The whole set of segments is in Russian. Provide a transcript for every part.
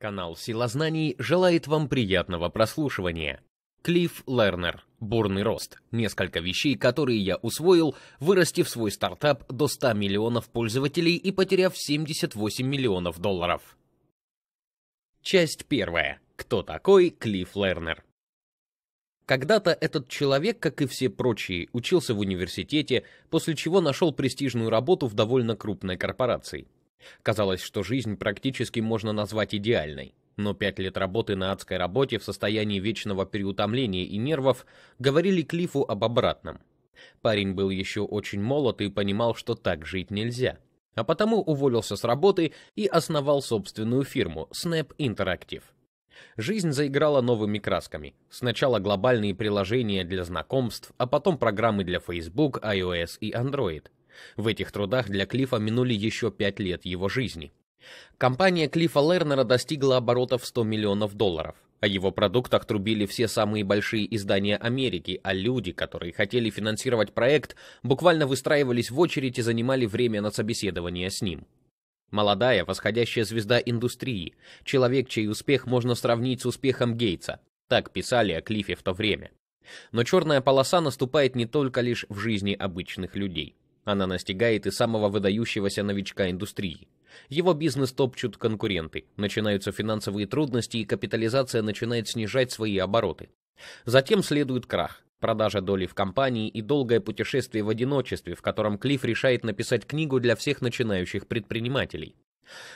Канал Сила Знаний желает вам приятного прослушивания. Клифф Лернер. Бурный рост. Несколько вещей, которые я усвоил, вырастив свой стартап до 100 миллионов пользователей и потеряв 78 миллионов долларов. Часть первая. Кто такой Клифф Лернер? Когда-то этот человек, как и все прочие, учился в университете, после чего нашел престижную работу в довольно крупной корпорации. Казалось, что жизнь практически можно назвать идеальной. Но пять лет работы на адской работе в состоянии вечного переутомления и нервов говорили Клифу об обратном. Парень был еще очень молод и понимал, что так жить нельзя. А потому уволился с работы и основал собственную фирму Snap Interactive. Жизнь заиграла новыми красками. Сначала глобальные приложения для знакомств, а потом программы для Facebook, iOS и Android – в этих трудах для Клифа минули еще пять лет его жизни. Компания Клифа Лернера достигла оборотов в 100 миллионов долларов. О а его продуктах трубили все самые большие издания Америки, а люди, которые хотели финансировать проект, буквально выстраивались в очередь и занимали время на собеседование с ним. Молодая, восходящая звезда индустрии, человек, чей успех можно сравнить с успехом Гейтса. Так писали о Клифе в то время. Но черная полоса наступает не только лишь в жизни обычных людей. Она настигает и самого выдающегося новичка индустрии. Его бизнес топчут конкуренты, начинаются финансовые трудности и капитализация начинает снижать свои обороты. Затем следует крах, продажа доли в компании и долгое путешествие в одиночестве, в котором Клифф решает написать книгу для всех начинающих предпринимателей.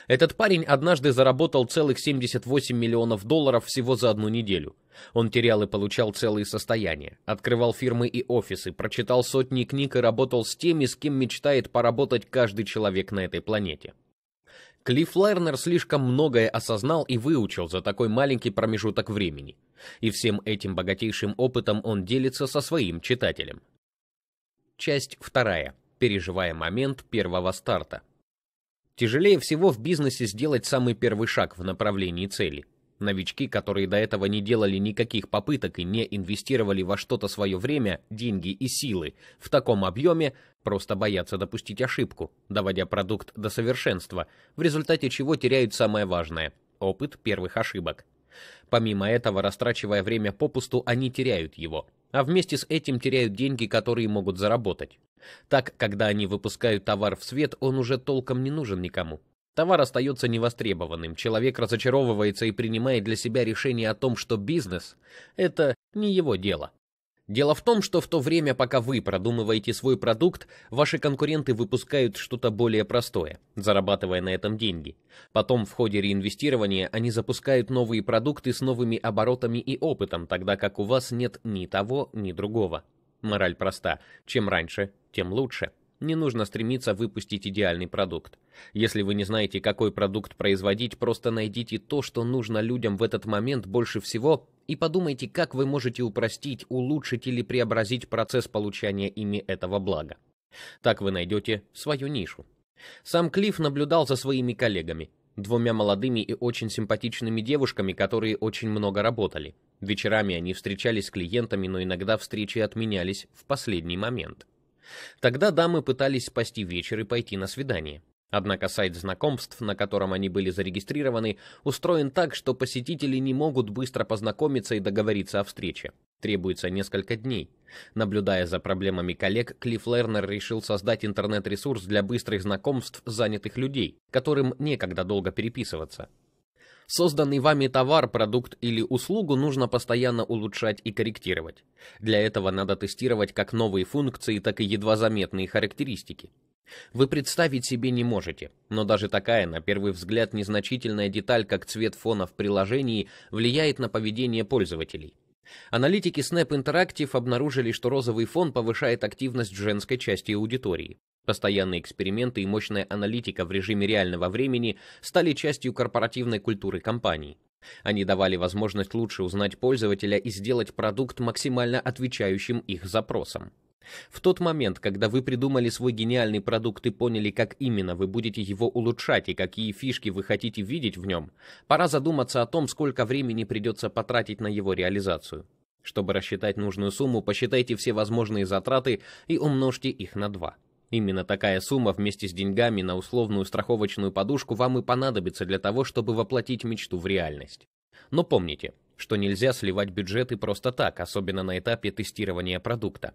Этот парень однажды заработал целых 78 миллионов долларов всего за одну неделю. Он терял и получал целые состояния, открывал фирмы и офисы, прочитал сотни книг и работал с теми, с кем мечтает поработать каждый человек на этой планете. Клифф Лернер слишком многое осознал и выучил за такой маленький промежуток времени. И всем этим богатейшим опытом он делится со своим читателем. Часть вторая. Переживая момент первого старта. Тяжелее всего в бизнесе сделать самый первый шаг в направлении цели. Новички, которые до этого не делали никаких попыток и не инвестировали во что-то свое время, деньги и силы, в таком объеме просто боятся допустить ошибку, доводя продукт до совершенства, в результате чего теряют самое важное опыт первых ошибок. Помимо этого, растрачивая время попусту, они теряют его, а вместе с этим теряют деньги, которые могут заработать. Так, когда они выпускают товар в свет, он уже толком не нужен никому. Товар остается невостребованным, человек разочаровывается и принимает для себя решение о том, что бизнес – это не его дело. Дело в том, что в то время, пока вы продумываете свой продукт, ваши конкуренты выпускают что-то более простое, зарабатывая на этом деньги. Потом в ходе реинвестирования они запускают новые продукты с новыми оборотами и опытом, тогда как у вас нет ни того, ни другого. Мораль проста: чем раньше, тем лучше. Не нужно стремиться выпустить идеальный продукт. Если вы не знаете, какой продукт производить, просто найдите то, что нужно людям в этот момент больше всего, и подумайте, как вы можете упростить, улучшить или преобразить процесс получения ими этого блага. Так вы найдете свою нишу. Сам Клифф наблюдал за своими коллегами, двумя молодыми и очень симпатичными девушками, которые очень много работали. Вечерами они встречались с клиентами, но иногда встречи отменялись в последний момент. Тогда дамы пытались спасти вечер и пойти на свидание. Однако сайт знакомств, на котором они были зарегистрированы, устроен так, что посетители не могут быстро познакомиться и договориться о встрече. Требуется несколько дней. Наблюдая за проблемами коллег, Клифф Лернер решил создать интернет-ресурс для быстрых знакомств занятых людей, которым некогда долго переписываться. Созданный вами товар, продукт или услугу нужно постоянно улучшать и корректировать. Для этого надо тестировать как новые функции, так и едва заметные характеристики. Вы представить себе не можете, но даже такая, на первый взгляд, незначительная деталь, как цвет фона в приложении, влияет на поведение пользователей. Аналитики Snap Interactive обнаружили, что розовый фон повышает активность женской части аудитории. Постоянные эксперименты и мощная аналитика в режиме реального времени стали частью корпоративной культуры компаний. Они давали возможность лучше узнать пользователя и сделать продукт максимально отвечающим их запросам. В тот момент, когда вы придумали свой гениальный продукт и поняли, как именно вы будете его улучшать и какие фишки вы хотите видеть в нем, пора задуматься о том, сколько времени придется потратить на его реализацию. Чтобы рассчитать нужную сумму, посчитайте все возможные затраты и умножьте их на 2. Именно такая сумма вместе с деньгами на условную страховочную подушку вам и понадобится для того, чтобы воплотить мечту в реальность. Но помните, что нельзя сливать бюджеты просто так, особенно на этапе тестирования продукта.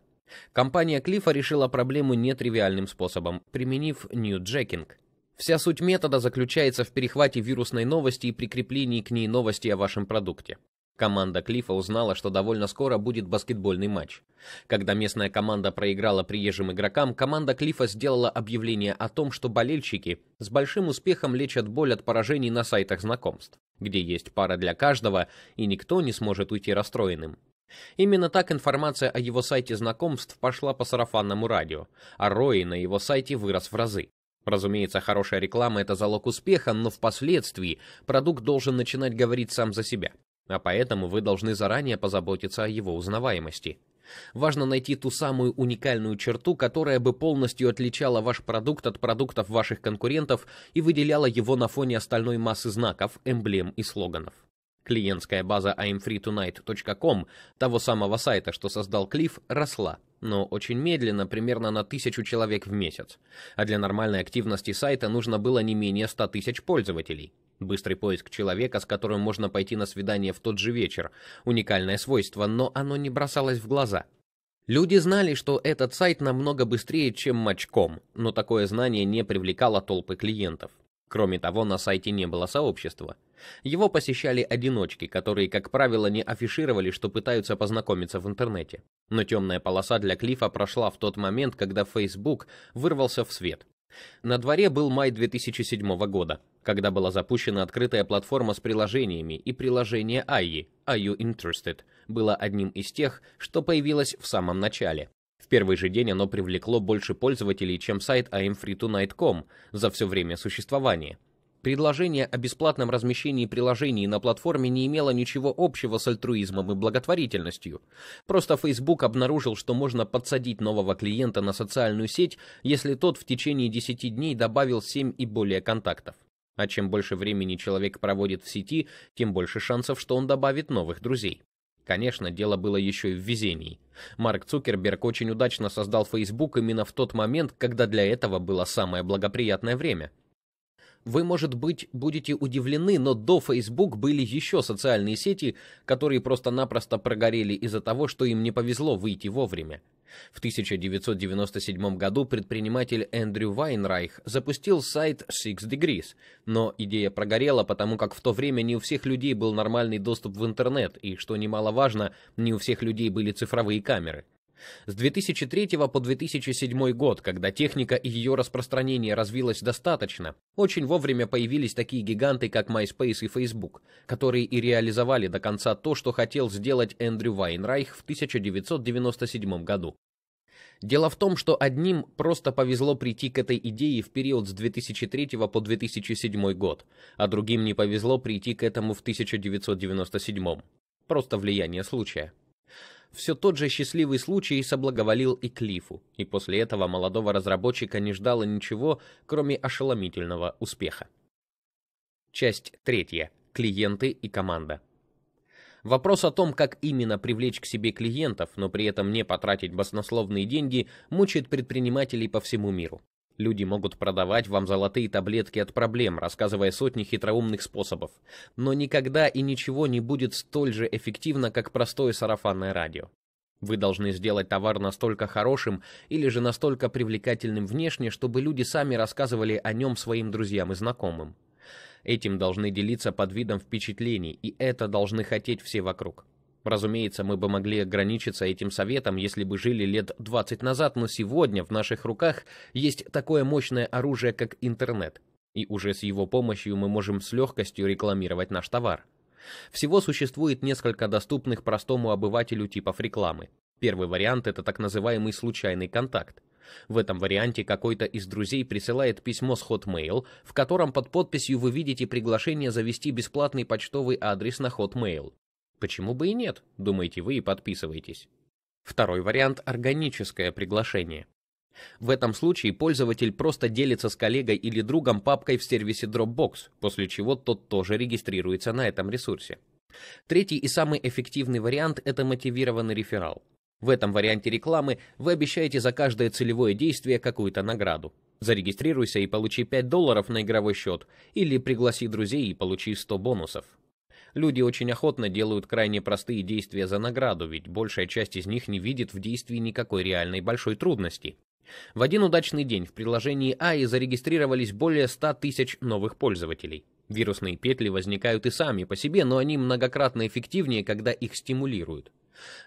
Компания Клифа решила проблему нетривиальным способом, применив нью-джекинг. Вся суть метода заключается в перехвате вирусной новости и прикреплении к ней новости о вашем продукте. Команда Клифа узнала, что довольно скоро будет баскетбольный матч. Когда местная команда проиграла приезжим игрокам, команда Клифа сделала объявление о том, что болельщики с большим успехом лечат боль от поражений на сайтах знакомств, где есть пара для каждого, и никто не сможет уйти расстроенным. Именно так информация о его сайте знакомств пошла по сарафанному радио, а ROI на его сайте вырос в разы. Разумеется, хорошая реклама это залог успеха, но впоследствии продукт должен начинать говорить сам за себя а поэтому вы должны заранее позаботиться о его узнаваемости. Важно найти ту самую уникальную черту, которая бы полностью отличала ваш продукт от продуктов ваших конкурентов и выделяла его на фоне остальной массы знаков, эмблем и слоганов. Клиентская база aimfreetonight.com того самого сайта, что создал Клифф, росла, но очень медленно, примерно на тысячу человек в месяц. А для нормальной активности сайта нужно было не менее 100 тысяч пользователей. Быстрый поиск человека, с которым можно пойти на свидание в тот же вечер, уникальное свойство, но оно не бросалось в глаза. Люди знали, что этот сайт намного быстрее, чем Мачком, но такое знание не привлекало толпы клиентов. Кроме того, на сайте не было сообщества. Его посещали одиночки, которые, как правило, не афишировали, что пытаются познакомиться в интернете. Но темная полоса для Клифа прошла в тот момент, когда Facebook вырвался в свет. На дворе был май 2007 года, когда была запущена открытая платформа с приложениями, и приложение AI, Are You Interested, было одним из тех, что появилось в самом начале. В первый же день оно привлекло больше пользователей, чем сайт imfreetonight.com за все время существования – Предложение о бесплатном размещении приложений на платформе не имело ничего общего с альтруизмом и благотворительностью. Просто Facebook обнаружил, что можно подсадить нового клиента на социальную сеть, если тот в течение 10 дней добавил 7 и более контактов. А чем больше времени человек проводит в сети, тем больше шансов, что он добавит новых друзей. Конечно, дело было еще и в везении. Марк Цукерберг очень удачно создал Facebook именно в тот момент, когда для этого было самое благоприятное время – вы, может быть, будете удивлены, но до Facebook были еще социальные сети, которые просто-напросто прогорели из-за того, что им не повезло выйти вовремя. В 1997 году предприниматель Эндрю Вайнрайх запустил сайт Six Degrees, но идея прогорела, потому как в то время не у всех людей был нормальный доступ в интернет, и, что немаловажно, не у всех людей были цифровые камеры. С 2003 по 2007 год, когда техника и ее распространение развилось достаточно, очень вовремя появились такие гиганты, как MySpace и Facebook, которые и реализовали до конца то, что хотел сделать Эндрю Вайнрайх в 1997 году. Дело в том, что одним просто повезло прийти к этой идее в период с 2003 по 2007 год, а другим не повезло прийти к этому в 1997. Просто влияние случая все тот же счастливый случай соблаговолил и Клифу, и после этого молодого разработчика не ждало ничего, кроме ошеломительного успеха. Часть третья. Клиенты и команда. Вопрос о том, как именно привлечь к себе клиентов, но при этом не потратить баснословные деньги, мучает предпринимателей по всему миру. Люди могут продавать вам золотые таблетки от проблем, рассказывая сотни хитроумных способов, но никогда и ничего не будет столь же эффективно, как простое сарафанное радио. Вы должны сделать товар настолько хорошим или же настолько привлекательным внешне, чтобы люди сами рассказывали о нем своим друзьям и знакомым. Этим должны делиться под видом впечатлений, и это должны хотеть все вокруг. Разумеется, мы бы могли ограничиться этим советом, если бы жили лет 20 назад, но сегодня в наших руках есть такое мощное оружие, как интернет. И уже с его помощью мы можем с легкостью рекламировать наш товар. Всего существует несколько доступных простому обывателю типов рекламы. Первый вариант это так называемый случайный контакт. В этом варианте какой-то из друзей присылает письмо с Hotmail, в котором под подписью вы видите приглашение завести бесплатный почтовый адрес на Hotmail. Почему бы и нет, думаете вы и подписываетесь. Второй вариант органическое приглашение. В этом случае пользователь просто делится с коллегой или другом папкой в сервисе Dropbox, после чего тот тоже регистрируется на этом ресурсе. Третий и самый эффективный вариант это мотивированный реферал. В этом варианте рекламы вы обещаете за каждое целевое действие какую-то награду. Зарегистрируйся и получи 5 долларов на игровой счет, или пригласи друзей и получи 100 бонусов. Люди очень охотно делают крайне простые действия за награду, ведь большая часть из них не видит в действии никакой реальной большой трудности. В один удачный день в приложении AI зарегистрировались более 100 тысяч новых пользователей. Вирусные петли возникают и сами по себе, но они многократно эффективнее, когда их стимулируют.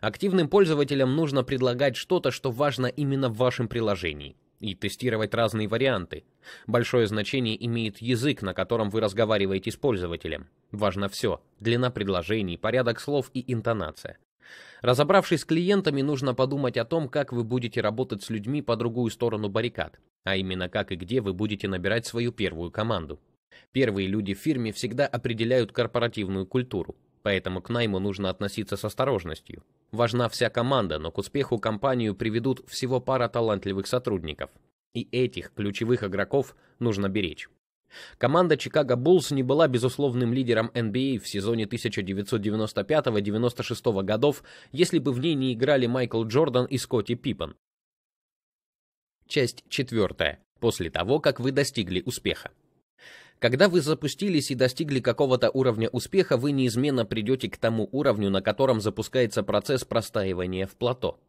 Активным пользователям нужно предлагать что-то, что важно именно в вашем приложении, и тестировать разные варианты. Большое значение имеет язык, на котором вы разговариваете с пользователем. Важно все – длина предложений, порядок слов и интонация. Разобравшись с клиентами, нужно подумать о том, как вы будете работать с людьми по другую сторону баррикад, а именно как и где вы будете набирать свою первую команду. Первые люди в фирме всегда определяют корпоративную культуру, поэтому к найму нужно относиться с осторожностью. Важна вся команда, но к успеху компанию приведут всего пара талантливых сотрудников. И этих ключевых игроков нужно беречь. Команда Чикаго Буллс не была безусловным лидером NBA а в сезоне 1995-96 годов, если бы в ней не играли Майкл Джордан и Скотти Пиппен. Часть четвертая. После того, как вы достигли успеха. Когда вы запустились и достигли какого-то уровня успеха, вы неизменно придете к тому уровню, на котором запускается процесс простаивания в плато.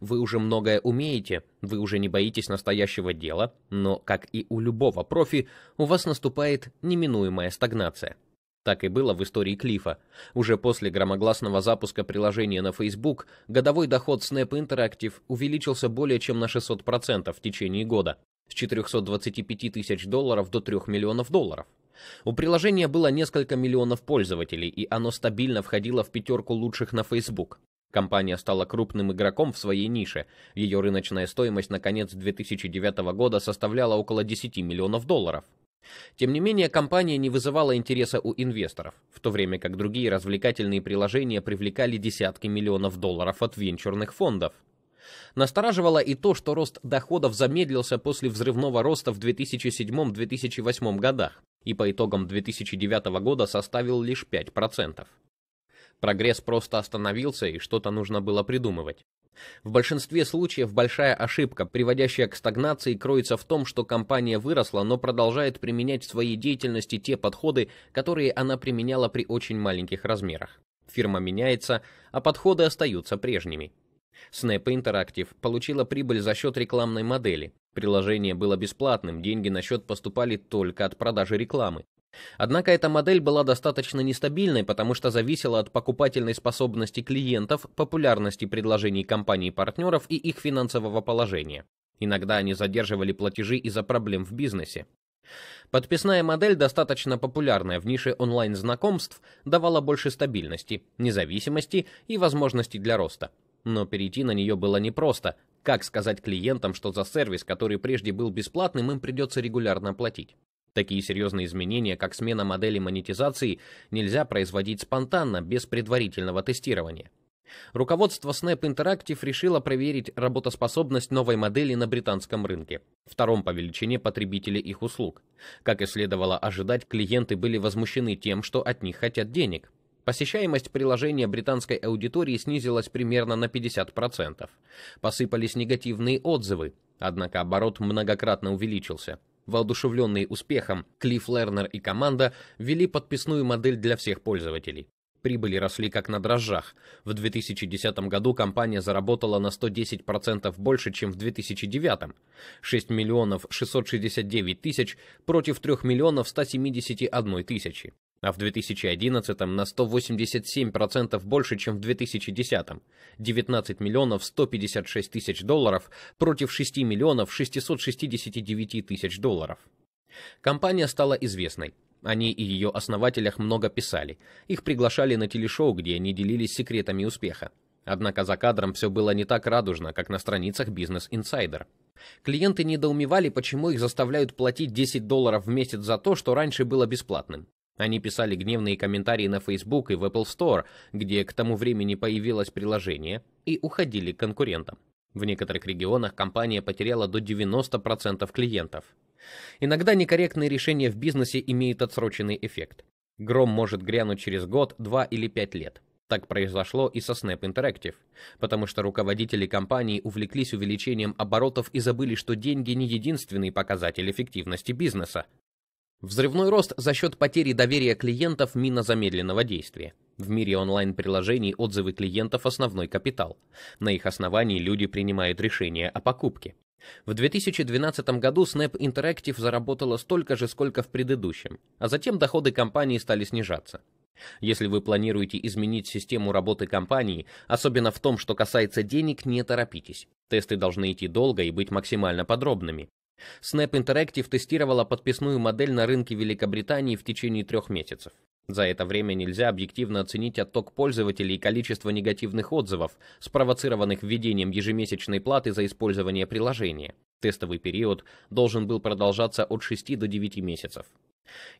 Вы уже многое умеете, вы уже не боитесь настоящего дела, но, как и у любого профи, у вас наступает неминуемая стагнация. Так и было в истории Клифа. Уже после громогласного запуска приложения на Facebook годовой доход Snap Interactive увеличился более чем на 600% в течение года, с 425 тысяч долларов до 3 миллионов долларов. У приложения было несколько миллионов пользователей, и оно стабильно входило в пятерку лучших на Facebook. Компания стала крупным игроком в своей нише. Ее рыночная стоимость на конец 2009 года составляла около 10 миллионов долларов. Тем не менее, компания не вызывала интереса у инвесторов, в то время как другие развлекательные приложения привлекали десятки миллионов долларов от венчурных фондов. Настораживало и то, что рост доходов замедлился после взрывного роста в 2007-2008 годах и по итогам 2009 года составил лишь 5%. Прогресс просто остановился, и что-то нужно было придумывать. В большинстве случаев большая ошибка, приводящая к стагнации, кроется в том, что компания выросла, но продолжает применять в своей деятельности те подходы, которые она применяла при очень маленьких размерах. Фирма меняется, а подходы остаются прежними. Snap Interactive получила прибыль за счет рекламной модели. Приложение было бесплатным, деньги на счет поступали только от продажи рекламы. Однако эта модель была достаточно нестабильной, потому что зависела от покупательной способности клиентов, популярности предложений компаний-партнеров и их финансового положения. Иногда они задерживали платежи из-за проблем в бизнесе. Подписная модель, достаточно популярная в нише онлайн-знакомств, давала больше стабильности, независимости и возможности для роста. Но перейти на нее было непросто. Как сказать клиентам, что за сервис, который прежде был бесплатным, им придется регулярно платить? Такие серьезные изменения, как смена модели монетизации, нельзя производить спонтанно, без предварительного тестирования. Руководство Snap Interactive решило проверить работоспособность новой модели на британском рынке, втором по величине потребителя их услуг. Как и следовало ожидать, клиенты были возмущены тем, что от них хотят денег. Посещаемость приложения британской аудитории снизилась примерно на 50%. Посыпались негативные отзывы, однако оборот многократно увеличился – Воодушевленные успехом, Клифф Лернер и команда ввели подписную модель для всех пользователей. Прибыли росли как на дрожжах. В 2010 году компания заработала на 110% больше, чем в 2009. 6 миллионов 669 тысяч против 3 миллионов 171 тысячи а в 2011 на 187% больше, чем в 2010. 19 миллионов 156 тысяч долларов против 6 миллионов 669 тысяч долларов. Компания стала известной. Они и ее основателях много писали. Их приглашали на телешоу, где они делились секретами успеха. Однако за кадром все было не так радужно, как на страницах Business Insider. Клиенты недоумевали, почему их заставляют платить 10 долларов в месяц за то, что раньше было бесплатным. Они писали гневные комментарии на Facebook и в Apple Store, где к тому времени появилось приложение, и уходили к конкурентам. В некоторых регионах компания потеряла до 90% клиентов. Иногда некорректные решения в бизнесе имеют отсроченный эффект. Гром может грянуть через год, два или пять лет. Так произошло и со Snap Interactive, потому что руководители компании увлеклись увеличением оборотов и забыли, что деньги не единственный показатель эффективности бизнеса. Взрывной рост за счет потери доверия клиентов мина замедленного действия. В мире онлайн-приложений отзывы клиентов – основной капитал. На их основании люди принимают решения о покупке. В 2012 году Snap Interactive заработала столько же, сколько в предыдущем, а затем доходы компании стали снижаться. Если вы планируете изменить систему работы компании, особенно в том, что касается денег, не торопитесь. Тесты должны идти долго и быть максимально подробными. Snap Interactive тестировала подписную модель на рынке Великобритании в течение трех месяцев. За это время нельзя объективно оценить отток пользователей и количество негативных отзывов, спровоцированных введением ежемесячной платы за использование приложения. Тестовый период должен был продолжаться от 6 до 9 месяцев.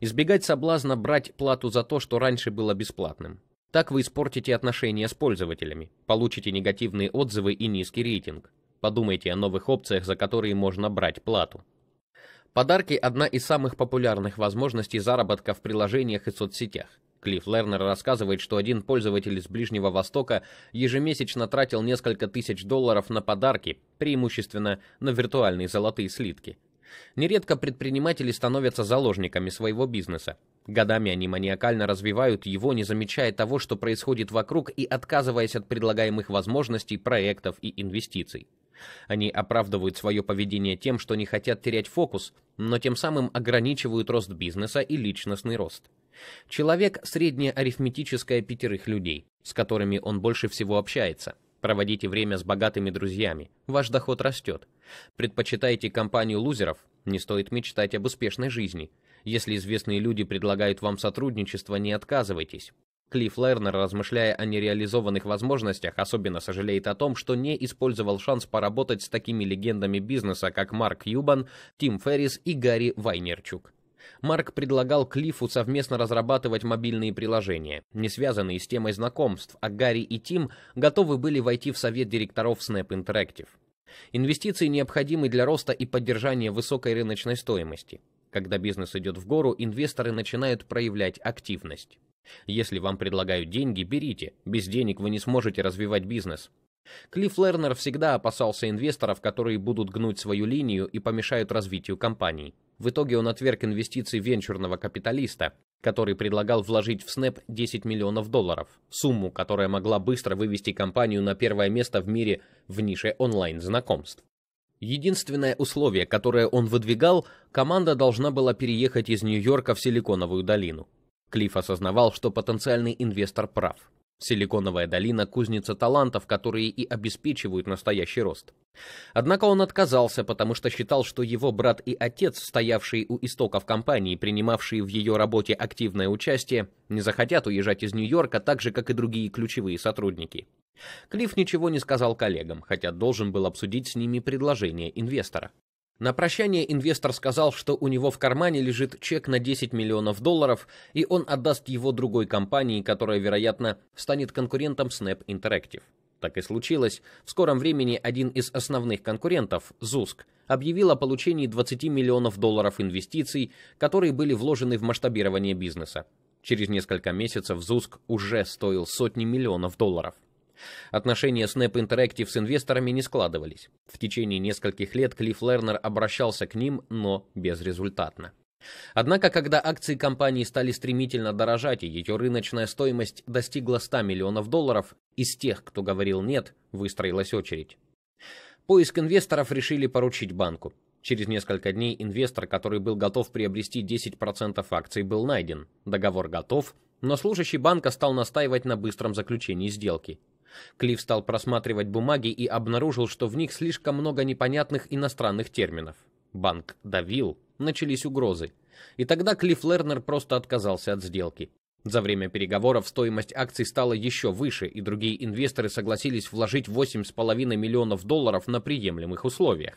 Избегать соблазна брать плату за то, что раньше было бесплатным. Так вы испортите отношения с пользователями, получите негативные отзывы и низкий рейтинг. Подумайте о новых опциях, за которые можно брать плату. Подарки – одна из самых популярных возможностей заработка в приложениях и соцсетях. Клифф Лернер рассказывает, что один пользователь из Ближнего Востока ежемесячно тратил несколько тысяч долларов на подарки, преимущественно на виртуальные золотые слитки. Нередко предприниматели становятся заложниками своего бизнеса. Годами они маниакально развивают его, не замечая того, что происходит вокруг и отказываясь от предлагаемых возможностей, проектов и инвестиций. Они оправдывают свое поведение тем, что не хотят терять фокус, но тем самым ограничивают рост бизнеса и личностный рост. Человек средняя арифметическая пятерых людей, с которыми он больше всего общается. Проводите время с богатыми друзьями, ваш доход растет. Предпочитаете компанию лузеров, не стоит мечтать об успешной жизни. Если известные люди предлагают вам сотрудничество, не отказывайтесь. Клифф Лернер, размышляя о нереализованных возможностях, особенно сожалеет о том, что не использовал шанс поработать с такими легендами бизнеса, как Марк Юбан, Тим Феррис и Гарри Вайнерчук. Марк предлагал Клиффу совместно разрабатывать мобильные приложения, не связанные с темой знакомств, а Гарри и Тим готовы были войти в совет директоров Snap Interactive. Инвестиции необходимы для роста и поддержания высокой рыночной стоимости. Когда бизнес идет в гору, инвесторы начинают проявлять активность. Если вам предлагают деньги, берите. Без денег вы не сможете развивать бизнес. Клифф Лернер всегда опасался инвесторов, которые будут гнуть свою линию и помешают развитию компании. В итоге он отверг инвестиции венчурного капиталиста, который предлагал вложить в Snap 10 миллионов долларов, сумму, которая могла быстро вывести компанию на первое место в мире в нише онлайн-знакомств. Единственное условие, которое он выдвигал, команда должна была переехать из Нью-Йорка в Силиконовую долину. Клифф осознавал, что потенциальный инвестор прав. Силиконовая долина – кузница талантов, которые и обеспечивают настоящий рост. Однако он отказался, потому что считал, что его брат и отец, стоявшие у истоков компании, принимавшие в ее работе активное участие, не захотят уезжать из Нью-Йорка так же, как и другие ключевые сотрудники. Клифф ничего не сказал коллегам, хотя должен был обсудить с ними предложение инвестора. На прощание инвестор сказал, что у него в кармане лежит чек на 10 миллионов долларов, и он отдаст его другой компании, которая, вероятно, станет конкурентом Snap Interactive. Так и случилось. В скором времени один из основных конкурентов, Зуск, объявил о получении 20 миллионов долларов инвестиций, которые были вложены в масштабирование бизнеса. Через несколько месяцев Зуск уже стоил сотни миллионов долларов. Отношения Snap Interactive с инвесторами не складывались. В течение нескольких лет Клифф Лернер обращался к ним, но безрезультатно. Однако, когда акции компании стали стремительно дорожать и ее рыночная стоимость достигла 100 миллионов долларов, из тех, кто говорил «нет», выстроилась очередь. Поиск инвесторов решили поручить банку. Через несколько дней инвестор, который был готов приобрести 10% акций, был найден. Договор готов, но служащий банка стал настаивать на быстром заключении сделки. Клифф стал просматривать бумаги и обнаружил, что в них слишком много непонятных иностранных терминов. Банк давил, начались угрозы. И тогда Клифф Лернер просто отказался от сделки. За время переговоров стоимость акций стала еще выше, и другие инвесторы согласились вложить 8,5 миллионов долларов на приемлемых условиях.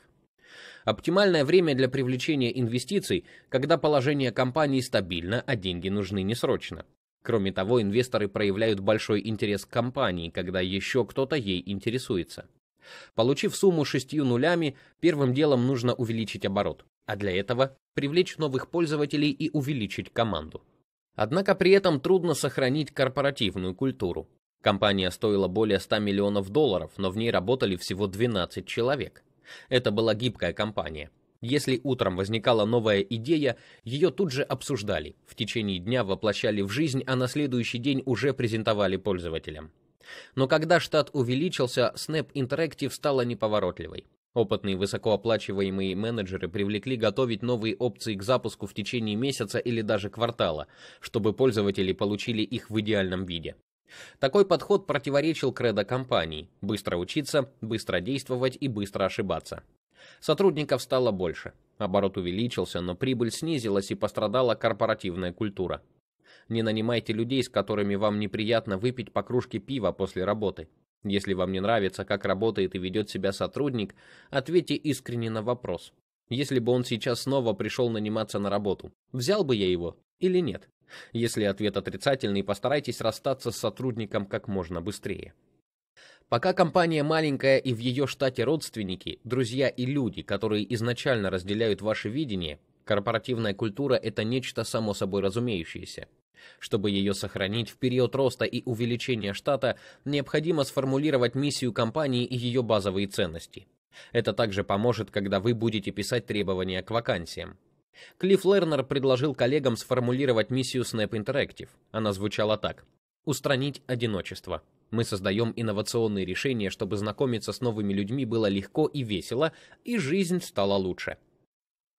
Оптимальное время для привлечения инвестиций, когда положение компании стабильно, а деньги нужны не срочно. Кроме того, инвесторы проявляют большой интерес к компании, когда еще кто-то ей интересуется. Получив сумму шестью нулями, первым делом нужно увеличить оборот, а для этого привлечь новых пользователей и увеличить команду. Однако при этом трудно сохранить корпоративную культуру. Компания стоила более 100 миллионов долларов, но в ней работали всего 12 человек. Это была гибкая компания. Если утром возникала новая идея, ее тут же обсуждали, в течение дня воплощали в жизнь, а на следующий день уже презентовали пользователям. Но когда штат увеличился, Snap Interactive стала неповоротливой. Опытные высокооплачиваемые менеджеры привлекли готовить новые опции к запуску в течение месяца или даже квартала, чтобы пользователи получили их в идеальном виде. Такой подход противоречил кредо компании: быстро учиться, быстро действовать и быстро ошибаться. Сотрудников стало больше. Оборот увеличился, но прибыль снизилась и пострадала корпоративная культура. Не нанимайте людей, с которыми вам неприятно выпить по кружке пива после работы. Если вам не нравится, как работает и ведет себя сотрудник, ответьте искренне на вопрос. Если бы он сейчас снова пришел наниматься на работу, взял бы я его или нет? Если ответ отрицательный, постарайтесь расстаться с сотрудником как можно быстрее. Пока компания маленькая и в ее штате родственники, друзья и люди, которые изначально разделяют ваше видение, корпоративная культура – это нечто само собой разумеющееся. Чтобы ее сохранить в период роста и увеличения штата, необходимо сформулировать миссию компании и ее базовые ценности. Это также поможет, когда вы будете писать требования к вакансиям. Клифф Лернер предложил коллегам сформулировать миссию Snap Interactive. Она звучала так: устранить одиночество. Мы создаем инновационные решения, чтобы знакомиться с новыми людьми было легко и весело, и жизнь стала лучше.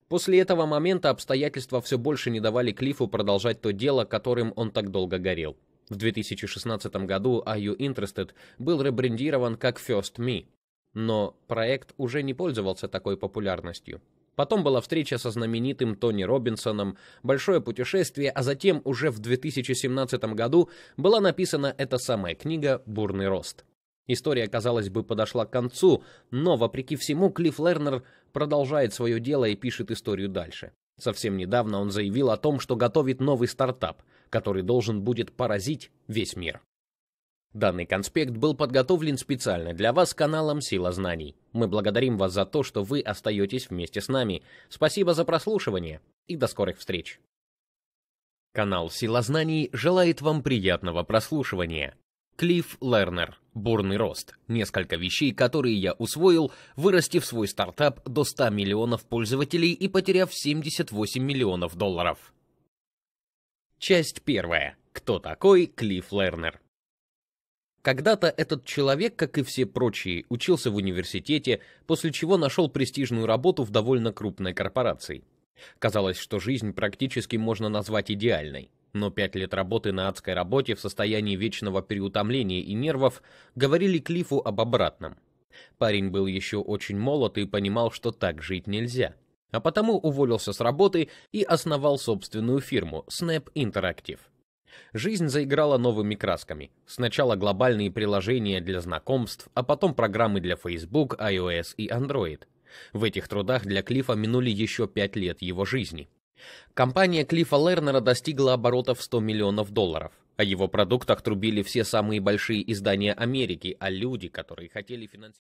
После этого момента обстоятельства все больше не давали Клиффу продолжать то дело, которым он так долго горел. В 2016 году Are Interested был ребрендирован как First Me, но проект уже не пользовался такой популярностью. Потом была встреча со знаменитым Тони Робинсоном, большое путешествие, а затем уже в 2017 году была написана эта самая книга «Бурный рост». История, казалось бы, подошла к концу, но, вопреки всему, Клифф Лернер продолжает свое дело и пишет историю дальше. Совсем недавно он заявил о том, что готовит новый стартап, который должен будет поразить весь мир. Данный конспект был подготовлен специально для вас каналом Сила знаний. Мы благодарим вас за то, что вы остаетесь вместе с нами. Спасибо за прослушивание и до скорых встреч. Канал Сила знаний желает вам приятного прослушивания. Клифф Лернер. Бурный рост. Несколько вещей, которые я усвоил, вырастив свой стартап до 100 миллионов пользователей и потеряв 78 миллионов долларов. Часть первая. Кто такой Клифф Лернер? Когда-то этот человек, как и все прочие, учился в университете, после чего нашел престижную работу в довольно крупной корпорации. Казалось, что жизнь практически можно назвать идеальной. Но пять лет работы на адской работе в состоянии вечного переутомления и нервов говорили Клифу об обратном. Парень был еще очень молод и понимал, что так жить нельзя. А потому уволился с работы и основал собственную фирму Snap Interactive жизнь заиграла новыми красками. Сначала глобальные приложения для знакомств, а потом программы для Facebook, iOS и Android. В этих трудах для Клифа минули еще пять лет его жизни. Компания Клифа Лернера достигла оборотов 100 миллионов долларов. О а его продуктах трубили все самые большие издания Америки, а люди, которые хотели финансировать...